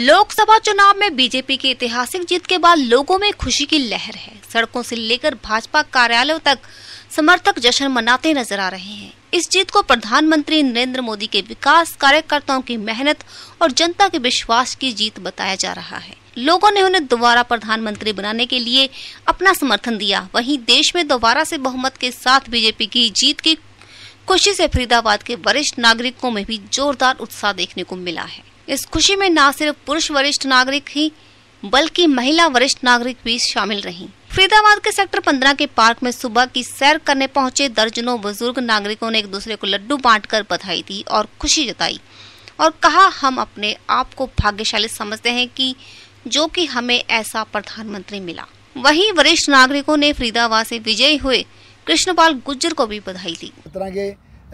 लोकसभा चुनाव में बीजेपी की ऐतिहासिक जीत के बाद लोगों में खुशी की लहर है सड़कों से लेकर भाजपा कार्यालयों तक समर्थक जश्न मनाते नजर आ रहे हैं इस जीत को प्रधानमंत्री नरेंद्र मोदी के विकास कार्यकर्ताओं की मेहनत और जनता के विश्वास की जीत बताया जा रहा है लोगों ने उन्हें दोबारा प्रधानमंत्री बनाने के लिए अपना समर्थन दिया वहीं देश में दोबारा से बहुमत के साथ बीजेपी की जीत की खुशी से फरीदाबाद के वरिष्ठ नागरिकों में भी जोरदार उत्साह देखने को मिला है इस खुशी में न सिर्फ पुरुष वरिष्ठ नागरिक ही बल्कि महिला वरिष्ठ नागरिक भी शामिल रही फरीदाबाद के सेक्टर 15 के पार्क में सुबह की सैर करने पहुंचे दर्जनों बुजुर्ग नागरिकों ने एक दूसरे को लड्डू बांटकर बधाई दी और खुशी जताई और कहा हम अपने आप को भाग्यशाली समझते हैं कि जो कि हमें ऐसा प्रधानमंत्री मिला वहीं वरिष्ठ नागरिकों ने फरीदाबाद से विजयी हुए कृष्णपाल गुज्जर को भी बधाई दी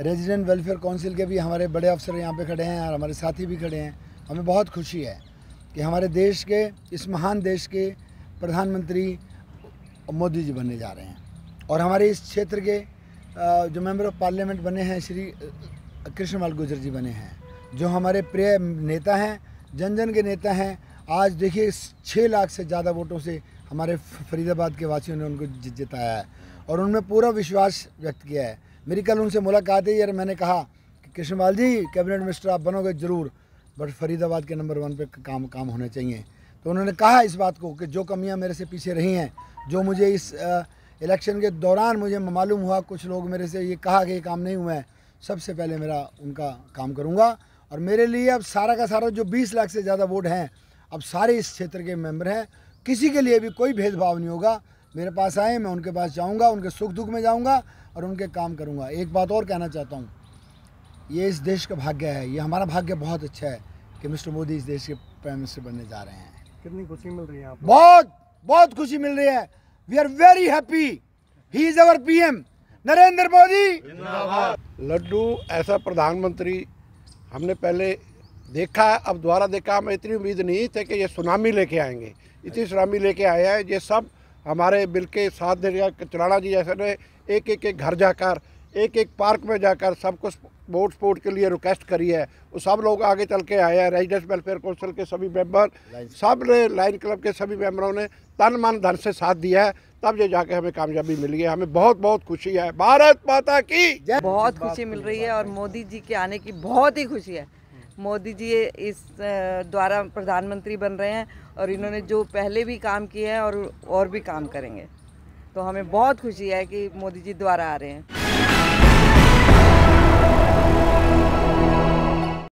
रेजिडेंट वेलफेयर काउंसिल के भी हमारे बड़े अफसर यहाँ पे खड़े हैं और हमारे साथी भी खड़े हैं हमें बहुत खुशी है कि हमारे देश के इस महान देश के प्रधानमंत्री मोदी जी बनने जा रहे हैं और हमारे इस क्षेत्र के जो मेंबर ऑफ पार्लियामेंट बने हैं श्री कृष्णमाल गुर्जर जी बने हैं जो हमारे प्रिय नेता हैं जन जन के नेता हैं आज देखिए छः लाख से ज़्यादा वोटों से हमारे फरीदाबाद के वासियों ने उनको जिताया है और उनमें पूरा विश्वास व्यक्त किया है मेरी कल उनसे मुलाकात है और मैंने कहा कि कृष्णपाल जी कैबिनेट मिनिस्टर आप बनोगे ज़रूर बट फरीदाबाद के नंबर वन पे काम काम होने चाहिए तो उन्होंने कहा इस बात को कि जो कमियां मेरे से पीछे रही हैं जो मुझे इस इलेक्शन के दौरान मुझे मालूम हुआ कुछ लोग मेरे से ये कहा कि ये काम नहीं हुआ है सबसे पहले मेरा उनका काम करूँगा और मेरे लिए अब सारा का सारा जो बीस लाख से ज़्यादा वोट हैं अब सारे इस क्षेत्र के मेम्बर हैं किसी के लिए भी कोई भेदभाव नहीं होगा मेरे पास आए मैं उनके पास जाऊंगा उनके सुख दुख में जाऊँगा और उनके काम करूंगा एक बात और कहना चाहता हूँ ये इस देश का भाग्य है ये हमारा भाग्य बहुत अच्छा है कि मिस्टर मोदी इस देश के प्राइम मिनिस्टर बनने जा रहे हैं कितनी खुशी मिल रही है बहुत बहुत खुशी मिल रही है we are very happy he is our P Narendra Modi लड्डू ऐसा प्रधानमंत्री हमने पहले देखा अब दोबारा देखा हमें इतनी उम्मीद नहीं थे कि ये सुनामी लेके आएंगे इतनी सुनामी लेके आया है ये सब हमारे बिल के साथ चलाना जी जैसे ने एक एक एक घर जाकर एक एक पार्क में जाकर सब कुछ वोट स्पोर्ट के लिए रिक्वेस्ट करी है वो सब लोग आगे चल के आए हैं रेजिडेंस वेलफेयर काउंसिल के सभी मेंबर सब ने लाइन क्लब के सभी मेंबरों ने तन मन धन से साथ दिया है तब ये जाके हमें कामयाबी मिली है हमें बहुत बहुत खुशी है भारत माता की बहुत खुशी मिल रही है और मोदी जी के आने की बहुत ही खुशी है मोदी जी इस द्वारा प्रधानमंत्री बन रहे हैं और इन्होंने जो पहले भी काम किए हैं और और भी काम करेंगे तो हमें बहुत खुशी है कि मोदी जी द्वारा आ रहे हैं